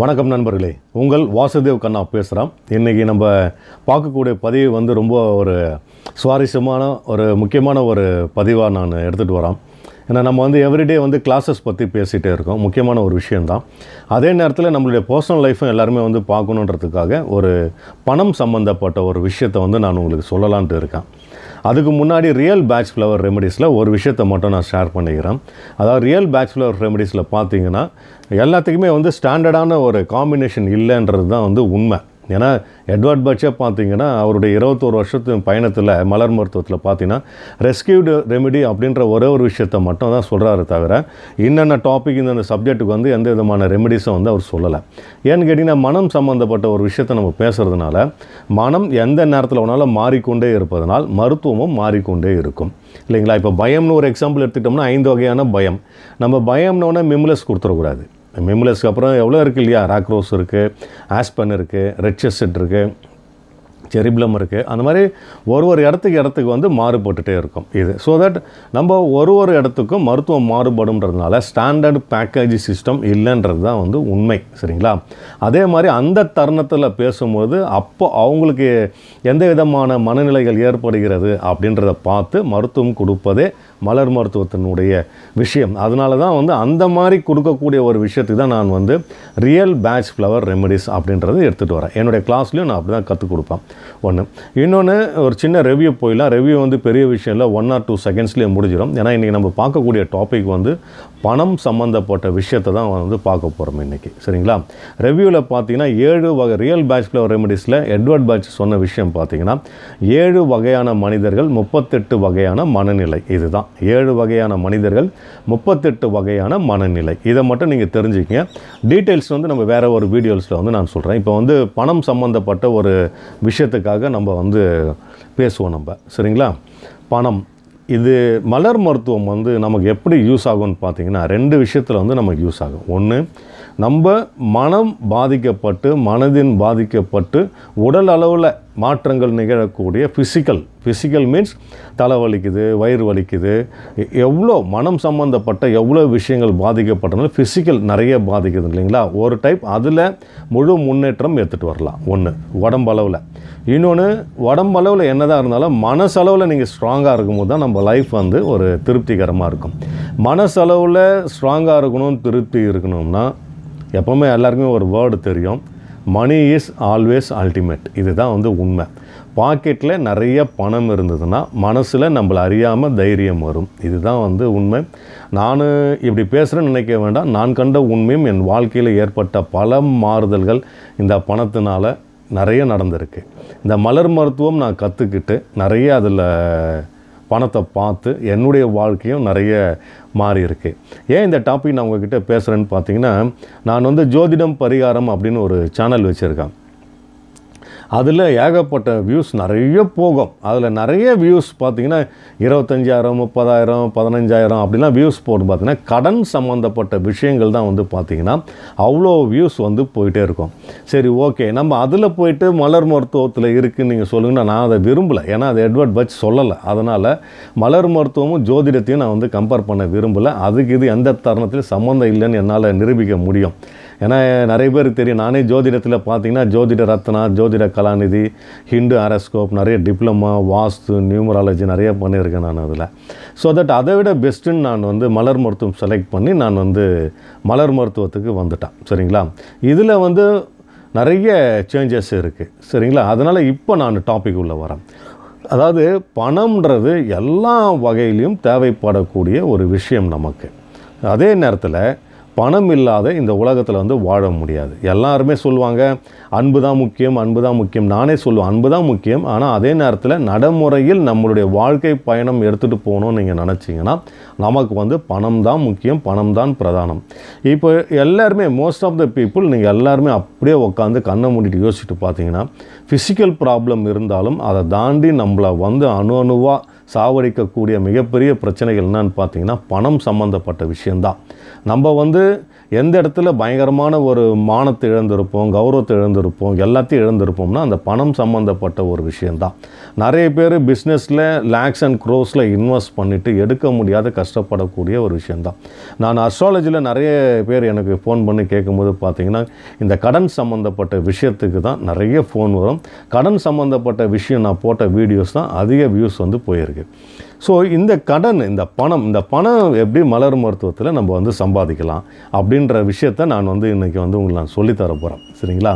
வணக்கம் நண்பர்களே உங்கள் வாசுதேவ் கண்ணா பேசுகிறோம் இன்றைக்கி நம்ம பார்க்கக்கூடிய பதிவு வந்து ரொம்ப ஒரு சுவாரஸ்யமான ஒரு முக்கியமான ஒரு பதிவாக நான் எடுத்துகிட்டு வரோம் ஏன்னா நம்ம வந்து எவ்ரிடே வந்து கிளாஸஸ் பற்றி பேசிகிட்டே இருக்கோம் முக்கியமான ஒரு விஷயந்தான் அதே நேரத்தில் நம்மளுடைய பர்சனல் லைஃப்பும் எல்லாருமே வந்து பார்க்கணுன்றதுக்காக ஒரு பணம் சம்மந்தப்பட்ட ஒரு விஷயத்தை வந்து நான் உங்களுக்கு சொல்லலான்ட்டு இருக்கேன் அதுக்கு முன்னாடி ரியல் பேட்ச் ஃப்ளவர் ரெமடிஸில் ஒரு விஷயத்தை மட்டும் நான் ஷேர் பண்ணிக்கிறேன் அதாவது ரியல் பேட்ச் ஃப்ளவர் ரெமடிஸில் பார்த்தீங்கன்னா எல்லாத்துக்குமே வந்து ஸ்டாண்டர்டான ஒரு காம்பினேஷன் இல்லைன்றது தான் வந்து உண்மை ஏன்னா எட்வர்ட் பட்சே பார்த்தீங்கன்னா அவருடைய இருபத்தோரு வருஷத்து பயணத்தில் மலர் மருத்துவத்தில் பார்த்தீங்கன்னா ரெஸ்கியூடு ரெமிடி அப்படின்ற ஒரே ஒரு விஷயத்தை மட்டும் தான் சொல்கிறாரு தவிர என்னென்ன டாபிக் இந்த சப்ஜெக்ட்டுக்கு வந்து எந்த விதமான ரெமிடிஸும் வந்து அவர் சொல்லலை ஏன்னு கேட்டிங்கன்னா மனம் சம்மந்தப்பட்ட ஒரு விஷயத்தை நம்ம பேசுகிறதுனால மனம் எந்த நேரத்தில் வேணாலும் மாறிக்கொண்டே இருப்பதனால் மருத்துவமும் மாறிக்கொண்டே இருக்கும் இல்லைங்களா இப்போ பயம்னு ஒரு எக்ஸாம்பிள் எடுத்துக்கிட்டோம்னா ஐந்து வகையான பயம் நம்ம பயம்னோடனே மிம்லஸ் கொடுத்துடக்கூடாது மிம்லஸ்க்கு அப்புறம் எவ்வளோ இருக்குது இல்லையா ராக்ரோஸ் இருக்குது ஆஸ்பன் இருக்குது ரெட் செஸ்ட் இருக்குது செரிப்ளம் இருக்குது அந்த மாதிரி ஒரு ஒரு இடத்துக்கு இடத்துக்கு வந்து மாறுபட்டுகிட்டே இருக்கும் இது ஸோ தட் நம்ம ஒரு ஒரு இடத்துக்கும் மருத்துவம் மாறுபடும்ன்றதுனால ஸ்டாண்டர்ட் பேக்கேஜ் சிஸ்டம் இல்லைன்றது தான் வந்து உண்மை சரிங்களா அதே மாதிரி அந்த தருணத்தில் பேசும்போது அப்போ அவங்களுக்கு எந்த விதமான மனநிலைகள் ஏற்படுகிறது அப்படின்றத பார்த்து மருத்துவம் கொடுப்பதே மலர் மருத்துவத்தினுடைய விஷயம் அதனால தான் வந்து அந்த மாதிரி கொடுக்கக்கூடிய ஒரு விஷயத்துக்கு தான் நான் வந்து ரியல் பேட்ச் ஃப்ளவர் ரெமடிஸ் அப்படின்றது எடுத்துகிட்டு வரேன் என்னுடைய கிளாஸ்லேயும் நான் அப்படி தான் கற்றுக் கொடுப்பேன் ஒன்று இன்னொன்று ஒரு சின்ன ரெவ்யூ போயிடலாம் ரெவ்யூ வந்து பெரிய விஷயம் இல்லை ஒன் ஆர் டூ செகண்ட்ஸ்லேயே முடிஞ்சிடும் ஏன்னா இன்றைக்கி நம்ம பார்க்கக்கூடிய டாபிக் வந்து பணம் சம்மந்தப்பட்ட விஷயத்தை தான் வந்து பார்க்க போகிறோம் இன்றைக்கி சரிங்களா ரெவ்யூவில் பார்த்தீங்கன்னா ஏழு வகை ரியல் பேச்சுலர் ரெமடிஸில் எட்வர்ட் பேட்ச் சொன்ன விஷயம் பார்த்தீங்கன்னா ஏழு வகையான மனிதர்கள் முப்பத்தெட்டு வகையான மனநிலை இதுதான் ஏழு வகையான மனிதர்கள் முப்பத்தெட்டு வகையான மனநிலை இதை மட்டும் நீங்கள் தெரிஞ்சுக்கங்க டீட்டெயில்ஸ் வந்து நம்ம வேறு ஒரு வீடியோஸில் வந்து நான் சொல்கிறேன் இப்போ வந்து பணம் சம்மந்தப்பட்ட ஒரு விஷயத்துக்காக நம்ம வந்து பேசுவோம் நம்ம சரிங்களா பணம் இது மலர் மருத்துவம் வந்து நமக்கு எப்படி யூஸ் ஆகும்னு பார்த்தீங்கன்னா ரெண்டு விஷயத்தில் வந்து நமக்கு யூஸ் ஆகும் ஒன்று நம்ம மனம் பாதிக்கப்பட்டு மனதின் பாதிக்கப்பட்டு உடல் அளவில் மாற்றங்கள் நிகழக்கூடிய ஃபிசிக்கல் ஃபிசிக்கல் மீன்ஸ் தலை வலிக்குது வயிறு வலிக்குது எவ்வளோ மனம் சம்மந்தப்பட்ட எவ்வளோ விஷயங்கள் பாதிக்கப்பட்டனாலும் ஃபிசிக்கல் நிறைய பாதிக்குது இல்லைங்களா ஒரு டைப் அதில் முழு முன்னேற்றம் எடுத்துகிட்டு வரலாம் ஒன்று உடம்பளவில் இன்னொன்று உடம்பளவில் என்னதான் இருந்தாலும் மனசளவில் நீங்கள் ஸ்ட்ராங்காக இருக்கும்போது தான் நம்ம லைஃப் வந்து ஒரு திருப்திகரமாக இருக்கும் மனசளவில் ஸ்ட்ராங்காக இருக்கணும் திருப்தி இருக்கணும்னா எப்போவுமே எல்லாருக்குமே ஒரு வேர்டு தெரியும் மணி இஸ் ஆல்வேஸ் அல்டிமேட் இதுதான் வந்து உண்மை பாக்கெட்டில் நிறைய பணம் இருந்ததுன்னா மனசில் நம்மளை அறியாமல் தைரியம் வரும் இதுதான் வந்து உண்மை நான் இப்படி பேசுகிறேன்னு நினைக்க வேண்டாம் நான் கண்ட உண்மையும் என் வாழ்க்கையில் ஏற்பட்ட பல மாறுதல்கள் இந்த பணத்தினால் நிறைய நடந்திருக்கு இந்த மலர் மருத்துவம் நான் கற்றுக்கிட்டு நிறைய அதில் பணத்தை பார்த்து என்னுடைய வாழ்க்கையும் நிறைய மாறி இருக்கு ஏன் இந்த டாபிக் நான் உங்ககிட்ட பேசுகிறேன்னு பார்த்தீங்கன்னா நான் வந்து ஜோதிடம் பரிகாரம் அப்படின்னு ஒரு சேனல் வச்சுருக்கேன் அதில் ஏகப்பட்ட வியூஸ் நிறைய போகும் அதில் நிறைய வியூஸ் பார்த்திங்கன்னா இருபத்தஞ்சாயிரம் முப்பதாயிரம் பதினஞ்சாயிரம் அப்படிலாம் வியூஸ் போட்டு பார்த்திங்கன்னா கடன் சம்மந்தப்பட்ட விஷயங்கள் தான் வந்து பார்த்திங்கன்னா அவ்வளோ வியூஸ் வந்து போயிட்டே இருக்கும் சரி ஓகே நம்ம அதில் போயிட்டு மலர் மருத்துவத்தில் இருக்குதுன்னு நீங்கள் சொல்லுங்கன்னா நான் அதை விரும்பலை ஏன்னா அது எட்வர்ட் பச் சொல்லலை அதனால் மலர் மருத்துவமும் ஜோதிடத்தையும் நான் வந்து கம்பேர் பண்ண விரும்பலை அதுக்கு இது எந்த தருணத்திலையும் சம்மந்தம் இல்லைன்னு என்னால் நிரூபிக்க முடியும் ஏன்னா நிறைய பேர் தெரியும் நானே ஜோதிடத்தில் பார்த்தீங்கன்னா ஜோதிட ரத்னா ஜோதிட கலாநிதி ஹிண்டு ஆரஸ்கோப் நிறைய டிப்ளமா வாஸ்து நியூமராலஜி நிறைய பண்ணியிருக்கேன் நான் அதில் ஸோ தட் அதை விட பெஸ்ட்டுன்னு நான் வந்து மலர் மருத்துவம் செலக்ட் பண்ணி நான் வந்து மலர் மருத்துவத்துக்கு வந்துட்டேன் சரிங்களா இதில் வந்து நிறைய சேஞ்சஸ் இருக்குது சரிங்களா அதனால் இப்போ நான் டாபிக் உள்ளே வரேன் அதாவது பணம்ன்றது எல்லா வகையிலையும் தேவைப்படக்கூடிய ஒரு விஷயம் நமக்கு அதே நேரத்தில் பணம் இல்லாத இந்த உலகத்தில் வந்து வாழ முடியாது எல்லாருமே சொல்லுவாங்க அன்பு தான் முக்கியம் அன்பு தான் முக்கியம் நானே சொல்லுவேன் அன்பு தான் முக்கியம் ஆனால் அதே நேரத்தில் நடைமுறையில் நம்மளுடைய வாழ்க்கை பயணம் எடுத்துகிட்டு போகணும்னு நீங்கள் நினச்சிங்கன்னா நமக்கு வந்து பணம் தான் முக்கியம் பணம் தான் பிரதானம் இப்போ எல்லாருமே மோஸ்ட் ஆஃப் த பீப்புள் நீங்கள் எல்லாருமே அப்படியே உட்காந்து கண்ணை மூடிட்டு யோசிச்சுட்டு பார்த்தீங்கன்னா ஃபிசிக்கல் ப்ராப்ளம் இருந்தாலும் அதை தாண்டி நம்மளை வந்து அணு அணுவாக சாவடிக்கக்கூடிய மிகப்பெரிய பிரச்சனைகள் என்னன்னு பார்த்தீங்கன்னா பணம் சம்மந்தப்பட்ட விஷயந்தான் நம்ம வந்து எந்த இடத்துல பயங்கரமான ஒரு மானத்தை இழந்திருப்போம் கௌரவத்தை இழந்திருப்போம் எல்லாத்தையும் இழந்திருப்போம்னா அந்த பணம் சம்மந்தப்பட்ட ஒரு விஷயந்தான் நிறைய பேர் பிஸ்னஸில் லேக்ஸ் அண்ட் க்ரோஸில் இன்வெஸ்ட் பண்ணிவிட்டு எடுக்க முடியாத கஷ்டப்படக்கூடிய ஒரு விஷயந்தான் நான் அஸ்ட்ராலஜியில் நிறைய பேர் எனக்கு ஃபோன் பண்ணி கேட்கும்போது பார்த்திங்கன்னா இந்த கடன் சம்மந்தப்பட்ட விஷயத்துக்கு தான் நிறைய ஃபோன் வரும் கடன் சம்மந்தப்பட்ட விஷயம் நான் போட்ட வீடியோஸ் தான் அதிக வியூஸ் வந்து போயிருக்கு இருக்கு ஸோ இந்த கடன் இந்த பணம் இந்த பணம் எப்படி மலர் மருத்துவத்தில் நம்ம வந்து சம்பாதிக்கலாம் அப்படின்ற விஷயத்த நான் வந்து இன்றைக்கி வந்து உங்களுக்கு நான் சொல்லித்தர போகிறேன் சரிங்களா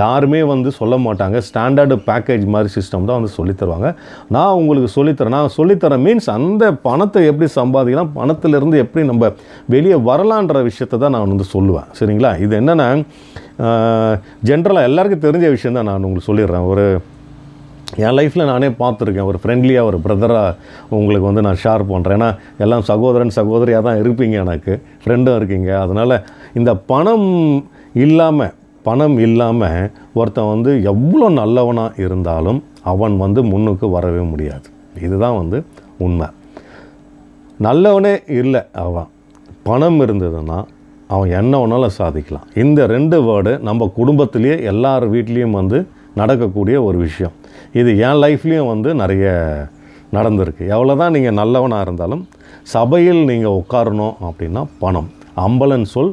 யாருமே வந்து சொல்ல மாட்டாங்க ஸ்டாண்டர்டு பேக்கேஜ் மாதிரி சிஸ்டம் தான் வந்து சொல்லித்தருவாங்க நான் உங்களுக்கு சொல்லித்தரேன் நான் சொல்லித்தரேன் மீன்ஸ் அந்த பணத்தை எப்படி சம்பாதிக்கலாம் பணத்திலிருந்து எப்படி நம்ம வெளியே வரலான்ற விஷயத்த தான் நான் வந்து சொல்லுவேன் சரிங்களா இது என்னென்னா ஜென்ரலாக எல்லாருக்கும் தெரிஞ்ச விஷயம் தான் நான் உங்களுக்கு சொல்லிடுறேன் ஒரு என் லைஃப்பில் நானே பார்த்துருக்கேன் ஒரு ஃப்ரெண்ட்லியாக ஒரு பிரதராக உங்களுக்கு வந்து நான் ஷேர் பண்ணுறேன் ஏன்னா எல்லாம் சகோதரன் சகோதரியாக தான் இருப்பீங்க எனக்கு ஃப்ரெண்டும் இருக்கீங்க அதனால் இந்த பணம் இல்லாமல் பணம் இல்லாமல் ஒருத்தன் வந்து எவ்வளோ நல்லவனாக இருந்தாலும் அவன் வந்து முன்னுக்கு வரவே முடியாது இதுதான் வந்து உண்மை நல்லவனே இல்லை அவன் பணம் இருந்ததுன்னா அவன் என்ன ஒன்றாலும் சாதிக்கலாம் இந்த ரெண்டு வேர்டு நம்ம குடும்பத்திலேயே எல்லார் வீட்லேயும் வந்து நடக்கக்கூடிய ஒரு விஷயம் இது என் லைஃப்லேயும் வந்து நிறைய நடந்திருக்கு எவ்வளோ தான் நீங்கள் நல்லவனாக இருந்தாலும் சபையில் நீங்கள் உட்காரணும் அப்படின்னா பணம் அம்பலன் சொல்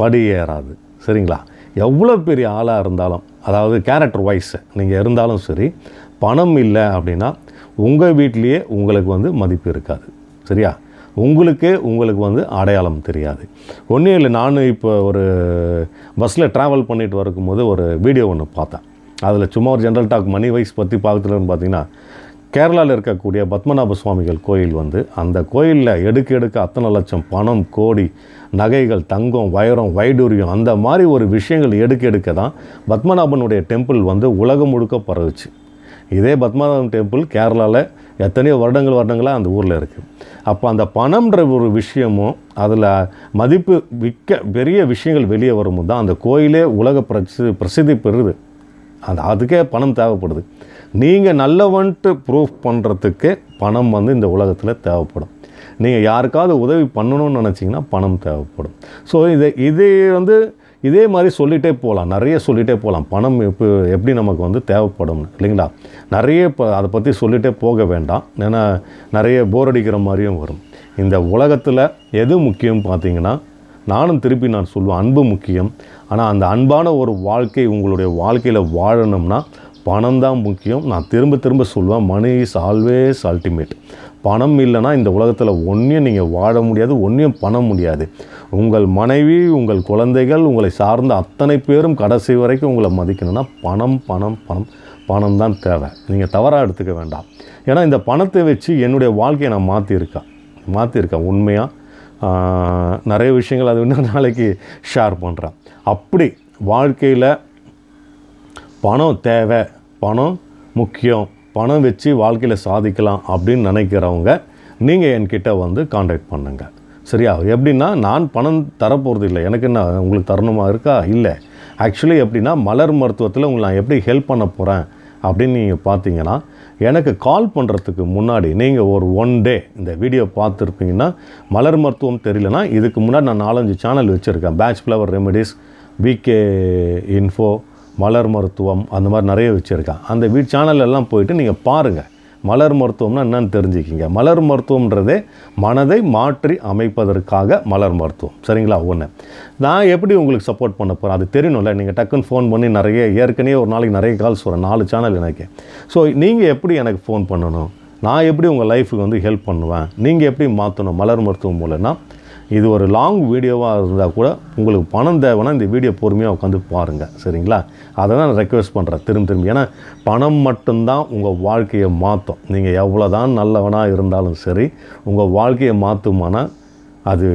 படி ஏறாது சரிங்களா எவ்வளோ பெரிய ஆளாக இருந்தாலும் அதாவது கேரக்டர் வைஸ் நீங்கள் இருந்தாலும் சரி பணம் இல்லை அப்படின்னா உங்கள் வீட்லேயே உங்களுக்கு வந்து மதிப்பு இருக்காது சரியா உங்களுக்கே உங்களுக்கு வந்து அடையாளம் தெரியாது ஒன்றும் இல்லை நானும் இப்போ ஒரு பஸ்ஸில் ட்ராவல் பண்ணிட்டு வரும்போது ஒரு வீடியோ ஒன்று பார்த்தேன் அதில் சும்மா ஒரு ஜென்ரல் டாக் மணி வைஸ் பற்றி பார்க்குறதுன்னு பார்த்தீங்கன்னா கேரளாவில் இருக்கக்கூடிய பத்மநாப சுவாமிகள் கோயில் வந்து அந்த கோயிலில் எடுக்க எடுக்க அத்தனை லட்சம் பணம் கோடி நகைகள் தங்கம் வயரம் வைடூரியம் அந்த மாதிரி ஒரு விஷயங்கள் எடுக்க எடுக்க தான் பத்மநாபனுடைய டெம்பிள் வந்து உலகம் முழுக்க பரவுச்சு இதே பத்மநாபன் டெம்பிள் கேரளாவில் எத்தனையோ வருடங்கள் வருடங்களாக அந்த ஊரில் இருக்குது அப்போ அந்த பணம்ன்ற ஒரு விஷயமும் அதில் மதிப்பு விற்க பெரிய விஷயங்கள் வெளியே வரும்போது தான் அந்த கோயிலே உலக பிரசி பிரசித்தி பெறுது அது அதுக்கே பணம் தேவைப்படுது நீங்கள் நல்லவன்ட்டு ப்ரூஃப் பண்ணுறதுக்கு பணம் வந்து இந்த உலகத்தில் தேவைப்படும் நீங்கள் யாருக்காவது உதவி பண்ணணும்னு நினச்சிங்கன்னா பணம் தேவைப்படும் ஸோ இதை இது வந்து இதே மாதிரி சொல்லிகிட்டே போகலாம் நிறைய சொல்லிகிட்டே போகலாம் பணம் எப்போ எப்படி நமக்கு வந்து தேவைப்படும் இல்லைங்களா நிறைய இப்போ அதை பற்றி சொல்லிகிட்டே போக வேண்டாம் ஏன்னா நிறைய போர் அடிக்கிற மாதிரியும் வரும் இந்த உலகத்தில் எது முக்கியம் பார்த்திங்கன்னா நானும் திருப்பி நான் சொல்லுவேன் அன்பு முக்கியம் ஆனால் அந்த அன்பான ஒரு வாழ்க்கை உங்களுடைய வாழ்க்கையில் வாழணும்னா பணம் தான் முக்கியம் நான் திரும்ப திரும்ப சொல்லுவேன் மணி இஸ் ஆல்வேஸ் அல்டிமேட் பணம் இல்லைன்னா இந்த உலகத்தில் ஒன்றையும் நீங்கள் வாழ முடியாது ஒன்றையும் பண்ண முடியாது உங்கள் மனைவி உங்கள் குழந்தைகள் உங்களை சார்ந்த அத்தனை பேரும் கடைசி வரைக்கும் உங்களை மதிக்கணும்னா பணம் பணம் பணம் பணம் தான் தேவை நீங்கள் தவறாக எடுத்துக்க வேண்டாம் ஏன்னா இந்த பணத்தை வச்சு என்னுடைய வாழ்க்கையை நான் மாற்றியிருக்கேன் மாற்றியிருக்கேன் உண்மையாக நிறைய விஷயங்கள் அது இன்னும் நாளைக்கு ஷேர் பண்ணுறேன் அப்படி வாழ்க்கையில் பணம் தேவை பணம் முக்கியம் பணம் வச்சு வாழ்க்கையில் சாதிக்கலாம் அப்படின்னு நினைக்கிறவங்க நீங்கள் என்கிட்ட வந்து காண்டாக்ட் பண்ணுங்கள் சரியா எப்படின்னா நான் பணம் தரப்போகிறது இல்லை எனக்கு என்ன உங்களுக்கு தரணுமா இருக்கா இல்லை ஆக்சுவலி எப்படின்னா மலர் மருத்துவத்தில் உங்களை நான் எப்படி ஹெல்ப் பண்ண போகிறேன் அப்படின்னு நீங்கள் பார்த்தீங்கன்னா எனக்கு கால் பண்ணுறதுக்கு முன்னாடி நீங்கள் ஒரு ஒன் டே இந்த வீடியோ பார்த்துருப்பீங்கன்னா மலர் மருத்துவம் தெரியலனா இதுக்கு முன்னாடி நான் நாலஞ்சு சேனல் வச்சுருக்கேன் Bach flower remedies VK info மலர் மருத்துவம் அந்த மாதிரி நிறைய வச்சுருக்கேன் அந்த வீட் சேனலெல்லாம் போயிட்டு நீங்கள் பாருங்கள் மலர் மருத்துவம்னா என்னன்னு தெரிஞ்சுக்கிங்க மலர் மருத்துவம்ன்றதே மனதை மாற்றி அமைப்பதற்காக மலர் மருத்துவம் சரிங்களா ஒன்று நான் எப்படி உங்களுக்கு சப்போர்ட் பண்ண போகிறேன் அது தெரியணும்ல நீங்கள் டக்குன்னு ஃபோன் பண்ணி நிறைய ஏற்கனவே ஒரு நாளைக்கு நிறைய கால் சொல்கிறேன் நாலு சேனல் எனக்கு ஸோ நீங்கள் எப்படி எனக்கு ஃபோன் பண்ணணும் நான் எப்படி உங்கள் லைஃபுக்கு வந்து ஹெல்ப் பண்ணுவேன் நீங்கள் எப்படி மாற்றணும் மலர் மருத்துவம் மூலம்னா இது ஒரு லாங் வீடியோவாக இருந்தால் கூட உங்களுக்கு பணம் தேவைன்னா இந்த வீடியோ பொறுமையாக உட்காந்து பாருங்கள் சரிங்களா அதை தான் நான் ரெக்வெஸ்ட் பண்ணுறேன் திரும்ப திரும்பி ஏன்னா பணம் மட்டும்தான் உங்கள் வாழ்க்கையை மாற்றும் நீங்கள் எவ்வளோ தான் நல்லவனாக இருந்தாலும் சரி உங்கள் வாழ்க்கையை மாற்றுமானா அது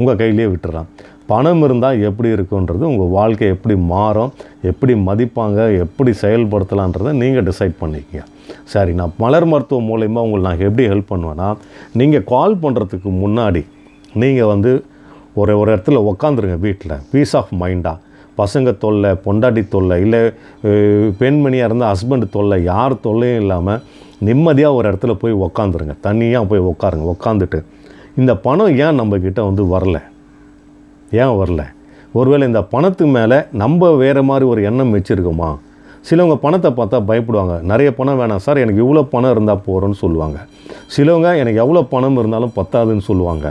உங்கள் கையிலே விட்டுறான் பணம் இருந்தால் எப்படி இருக்குன்றது உங்கள் வாழ்க்கை எப்படி மாறும் எப்படி மதிப்பாங்க எப்படி செயல்படுத்தலான்றதை நீங்கள் டிசைட் பண்ணிக்கங்க சரி நான் மலர் மருத்துவம் மூலயமா உங்களுக்கு நான் எப்படி ஹெல்ப் பண்ணுவேன்னா நீங்கள் கால் பண்ணுறதுக்கு முன்னாடி நீங்கள் வந்து ஒரு ஒரு இடத்துல உக்காந்துருங்க வீட்டில் பீஸ் ஆஃப் மைண்டாக பசங்க தொல்லை பொண்டாட்டி தொல்லை இல்லை பெண்மணியாக இருந்தால் ஹஸ்பண்டு தொல்லை யார் தொல்லையும் இல்லாமல் நிம்மதியாக ஒரு இடத்துல போய் உக்காந்துருங்க தனியாக போய் உக்காருங்க உக்காந்துட்டு இந்த பணம் ஏன் நம்மக்கிட்ட வந்து வரல ஏன் வரல ஒருவேளை இந்த பணத்து மேலே நம்ம வேறு மாதிரி ஒரு எண்ணம் வச்சுருக்கோமா சிலவங்க பணத்தை பார்த்தா பயப்படுவாங்க நிறைய பணம் வேணாம் சார் எனக்கு இவ்வளோ பணம் இருந்தால் போகிறோன்னு சொல்லுவாங்க சிலவங்க எனக்கு எவ்வளோ பணம் இருந்தாலும் பத்தாதுன்னு சொல்லுவாங்க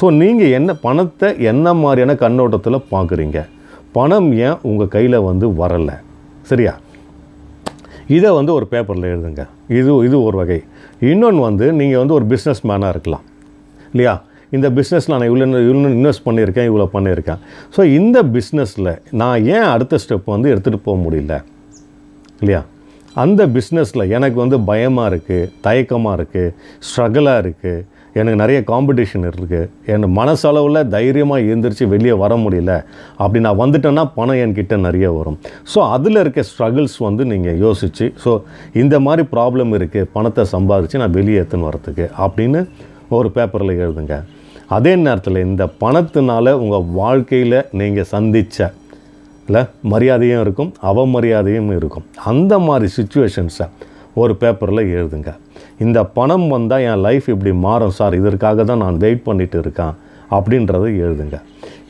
ஸோ நீங்கள் என்ன பணத்தை என்ன மாதிரியான கண்ணோட்டத்தில் பார்க்குறீங்க பணம் ஏன் உங்கள் கையில் வந்து வரலை சரியா இதை வந்து ஒரு பேப்பரில் எழுதுங்க இது இது ஒரு வகை இன்னொன்று வந்து நீங்கள் வந்து ஒரு பிஸ்னஸ் மேனாக இருக்கலாம் இல்லையா இந்த பிஸ்னஸில் நான் இவ்வளோ இவ்வளோ இன்வெஸ்ட் பண்ணியிருக்கேன் இவ்வளோ பண்ணியிருக்கேன் ஸோ இந்த பிஸ்னஸில் நான் ஏன் அடுத்த ஸ்டெப் வந்து எடுத்துகிட்டு போக முடியல இல்லையா அந்த பிஸ்னஸில் எனக்கு வந்து பயமாக இருக்குது தயக்கமாக இருக்குது ஸ்ட்ரகிளாக இருக்குது எனக்கு நிறைய காம்படிஷன் இருக்குது என் மனசளவில் தைரியமாக எழுந்திரிச்சு வெளியே வர முடியல அப்படி நான் வந்துட்டேன்னா பணம் என்கிட்ட நிறைய வரும் ஸோ அதில் இருக்க ஸ்ட்ரகிள்ஸ் வந்து நீங்கள் யோசித்து ஸோ இந்த மாதிரி ப்ராப்ளம் இருக்குது பணத்தை சம்பாதிச்சு நான் வெளியே எடுத்துன்னு வரத்துக்கு அப்படின்னு ஒரு பேப்பரில் எழுதுங்க அதே நேரத்தில் இந்த பணத்தினால உங்கள் வாழ்க்கையில் நீங்கள் சந்தித்த இல்லை மரியாதையும் இருக்கும் அவமரியாதையும் இருக்கும் அந்த மாதிரி சுச்சுவேஷன்ஸை ஒரு பேப்பரில் எழுதுங்க இந்த பணம் வந்தால் என் லைஃப் இப்படி மாறும் சார் இதற்காக தான் நான் வெயிட் பண்ணிகிட்டு இருக்கேன் அப்படின்றத எழுதுங்க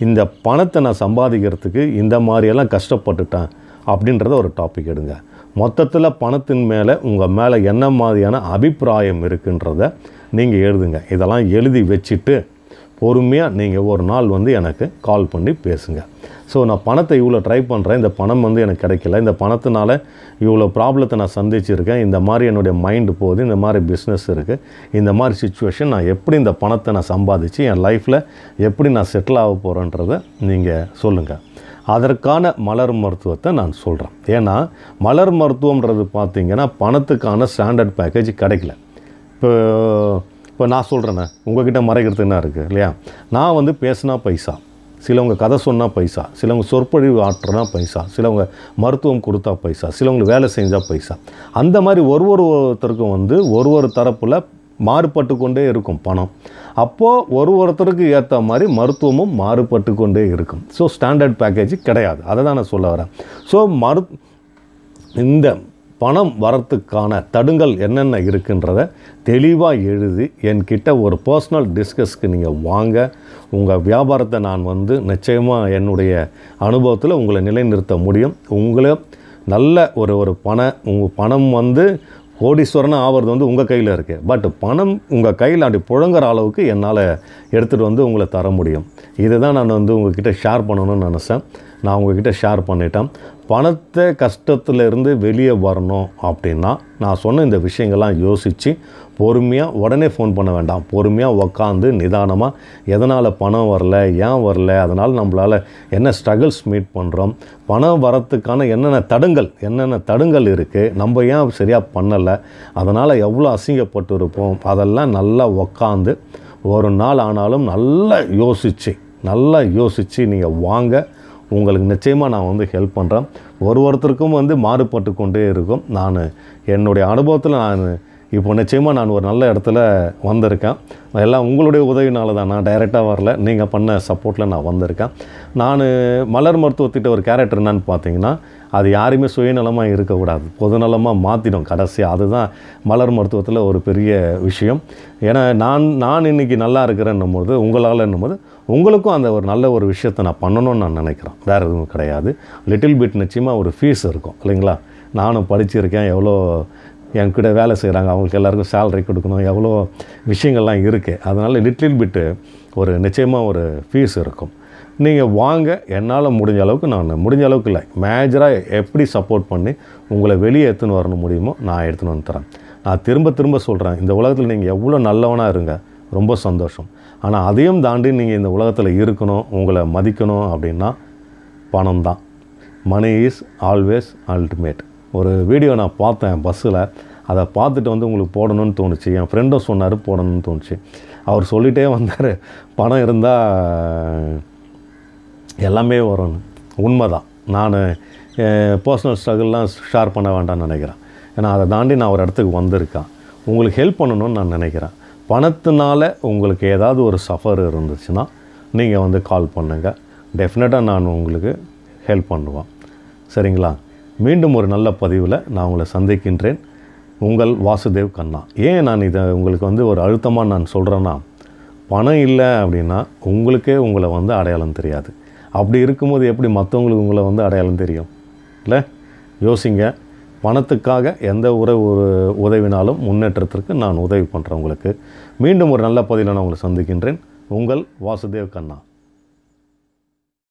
இந்த பணத்தை நான் சம்பாதிக்கிறதுக்கு இந்த மாதிரியெல்லாம் கஷ்டப்பட்டுட்டேன் அப்படின்றத ஒரு டாபிக் எடுங்க மொத்தத்தில் பணத்தின் மேலே உங்கள் மேலே என்ன மாதிரியான அபிப்பிராயம் இருக்குன்றத நீங்கள் எழுதுங்க இதெல்லாம் எழுதி வச்சுட்டு பொறுமையாக நீங்கள் ஒரு நாள் வந்து எனக்கு கால் பண்ணி பேசுங்க ஸோ நான் பணத்தை இவ்வளோ ட்ரை பண்ணுறேன் இந்த பணம் வந்து எனக்கு கிடைக்கல இந்த பணத்தினால இவ்வளோ ப்ராப்ளத்தை நான் சந்திச்சிருக்கேன் இந்த மாதிரி என்னுடைய மைண்டு போகுது இந்த மாதிரி பிஸ்னஸ் இருக்குது இந்த மாதிரி சுச்சுவேஷன் நான் எப்படி இந்த பணத்தை நான் சம்பாதிச்சு என் லைஃப்பில் எப்படி நான் செட்டில் ஆக போகிறேன்றதை நீங்கள் சொல்லுங்கள் அதற்கான மலர் மருத்துவத்தை நான் சொல்கிறேன் ஏன்னா மலர் மருத்துவம்ன்றது பார்த்திங்கன்னா பணத்துக்கான ஸ்டாண்டர்ட் பேக்கேஜ் கிடைக்கல இப்போ இப்போ நான் சொல்கிறேண்ணே உங்ககிட்ட மறைக்கிறது என்ன இருக்குது இல்லையா நான் வந்து பேசுனா பைசா சிலவங்க கதை சொன்னால் பைசா சிலவங்க சொற்பொழிவு ஆற்றுனா பைசா சிலவங்க மருத்துவம் கொடுத்தா பைசா சிலவங்களுக்கு வேலை செஞ்சால் பைசா அந்த மாதிரி ஒரு ஒரு ஒருத்தருக்கும் வந்து ஒரு ஒரு தரப்பில் மாறுபட்டு கொண்டே இருக்கும் பணம் அப்போது ஒரு ஒருத்தருக்கு ஏற்ற மாதிரி மருத்துவமும் மாறுபட்டு கொண்டே இருக்கும் ஸோ ஸ்டாண்டர்ட் பேக்கேஜ் கிடையாது அதை தான் நான் சொல்ல வரேன் ஸோ மரு இந்த பணம் வரத்துக்கான தடுங்கள் என்னென்ன இருக்குன்றத தெளிவாக எழுதி என்கிட்ட ஒரு பர்சனல் டிஸ்கஸ்க்கு நீங்கள் வாங்க உங்கள் வியாபாரத்தை நான் வந்து நிச்சயமாக என்னுடைய அனுபவத்தில் உங்களை நிலைநிறுத்த முடியும் உங்களை நல்ல ஒரு ஒரு பணம் உங்கள் பணம் வந்து கோடீஸ்வரனாக ஆவறது வந்து உங்கள் கையில் இருக்குது பட் பணம் உங்கள் கையில் அப்படி புழங்குற அளவுக்கு என்னால் எடுத்துகிட்டு வந்து உங்களை தர முடியும் இதை தான் நான் வந்து உங்கள் கிட்டே ஷேர் பண்ணணும்னு நினச்சேன் நான் உங்ககிட்ட ஷேர் பண்ணிட்டேன் பணத்தை கஷ்டத்துலேருந்து வெளியே வரணும் அப்படின்னா நான் சொன்ன இந்த விஷயங்கள்லாம் யோசித்து பொறுமையாக உடனே ஃபோன் பண்ண வேண்டாம் பொறுமையாக உக்காந்து நிதானமாக எதனால் பணம் வரல ஏன் வரல அதனால் நம்மளால் என்ன ஸ்ட்ரகிள்ஸ் மீட் பண்ணுறோம் பணம் வரத்துக்கான என்னென்ன தடுங்கள் என்னென்ன தடுங்கள் இருக்குது நம்ம ஏன் சரியாக பண்ணலை அதனால் எவ்வளோ அசிங்கப்பட்டு இருப்போம் அதெல்லாம் நல்லா உக்காந்து ஒரு நாள் ஆனாலும் நல்லா யோசித்து நல்லா யோசித்து நீங்கள் வாங்க உங்களுக்கு நிச்சயமாக நான் வந்து ஹெல்ப் பண்ணுறேன் ஒரு ஒருத்தருக்கும் வந்து மாறுபட்டு கொண்டே இருக்கும் நான் என்னுடைய அனுபவத்தில் நான் இப்போ நிச்சயமாக நான் ஒரு நல்ல இடத்துல வந்திருக்கேன் எல்லாம் உங்களுடைய உதவினால தான் நான் டைரெக்டாக வரல நீங்கள் பண்ண சப்போர்ட்டில் நான் வந்திருக்கேன் நான் மலர் மருத்துவத்திட்ட ஒரு கேரக்டர் என்னன்னு பார்த்தீங்கன்னா அது யாருமே சுயநலமாக இருக்கக்கூடாது பொதுநலமாக மாற்றிடும் கடைசி அதுதான் மலர் மருத்துவத்தில் ஒரு பெரிய விஷயம் ஏன்னா நான் நான் இன்றைக்கி நல்லா இருக்கிறேன்னும் போது உங்களால் என்னும் போது உங்களுக்கும் அந்த ஒரு நல்ல ஒரு விஷயத்தை நான் பண்ணணும்னு நான் நினைக்கிறேன் வேறு எதுவும் கிடையாது லிட்டில் பிட் நிச்சயமாக ஒரு ஃபீஸ் இருக்கும் இல்லைங்களா நானும் படிச்சிருக்கேன் எவ்வளோ என் கூட வேலை செய்கிறாங்க அவங்களுக்கு எல்லாருக்கும் சேலரி கொடுக்கணும் எவ்வளோ விஷயங்கள்லாம் இருக்குது அதனால் லிட்டில் பிட்டு ஒரு நிச்சயமாக ஒரு ஃபீஸ் இருக்கும் நீங்கள் வாங்க என்னால் முடிஞ்ச அளவுக்கு நான் முடிஞ்ச அளவுக்கு இல்லை மேஜராக எப்படி சப்போர்ட் பண்ணி உங்களை வெளியே எடுத்துன்னு வரணும் முடியுமோ நான் எடுத்துன்னு வந்து தரேன் நான் திரும்ப திரும்ப சொல்கிறேன் இந்த உலகத்தில் நீங்கள் எவ்வளோ நல்லவனாக இருங்க ரொம்ப சந்தோஷம் ஆனால் அதையும் தாண்டி நீங்கள் இந்த உலகத்தில் இருக்கணும் உங்களை மதிக்கணும் அப்படின்னா பணம் தான் மணி இஸ் ஆல்வேஸ் அல்டிமேட் ஒரு வீடியோ நான் பார்த்தேன் பஸ்ஸில் அதை பார்த்துட்டு வந்து உங்களுக்கு போடணும்னு தோணுச்சு என் ஃப்ரெண்டும் சொன்னார் போடணும்னு தோணுச்சு அவர் சொல்லிகிட்டே வந்தார் பணம் இருந்தால் எல்லாமே வரும்னு உண்மை தான் நான் பர்சனல் ஸ்ட்ரகிள்லாம் ஷேர் பண்ண வேண்டாம்னு நினைக்கிறேன் ஏன்னா அதை தாண்டி நான் ஒரு இடத்துக்கு வந்திருக்கேன் உங்களுக்கு ஹெல்ப் பண்ணணும்னு நான் நினைக்கிறேன் பணத்தினால உங்களுக்கு ஏதாவது ஒரு சஃபர் இருந்துச்சுன்னா நீங்கள் வந்து கால் பண்ணுங்கள் டெஃபினட்டாக நான் உங்களுக்கு ஹெல்ப் பண்ணுவேன் சரிங்களா மீண்டும் ஒரு நல்ல பதிவில் நான் உங்களை சந்திக்கின்றேன் உங்கள் வாசுதேவ் கண்ணா ஏன் நான் இதை உங்களுக்கு வந்து ஒரு அழுத்தமாக நான் சொல்கிறேன்னா பணம் இல்லை அப்படின்னா உங்களுக்கே உங்களை வந்து அடையாளம் தெரியாது அப்படி இருக்கும்போது எப்படி மற்றவங்களுக்கு உங்களை வந்து அடையாளம் தெரியும் இல்லை யோசிங்க பணத்துக்காக எந்த உறவு ஒரு உதவினாலும் முன்னேற்றத்திற்கு நான் உதவி பண்ணுறேன் உங்களுக்கு மீண்டும் ஒரு நல்ல பதிவில் நான் உங்களை சந்திக்கின்றேன் உங்கள் வாசுதேவ் கண்ணா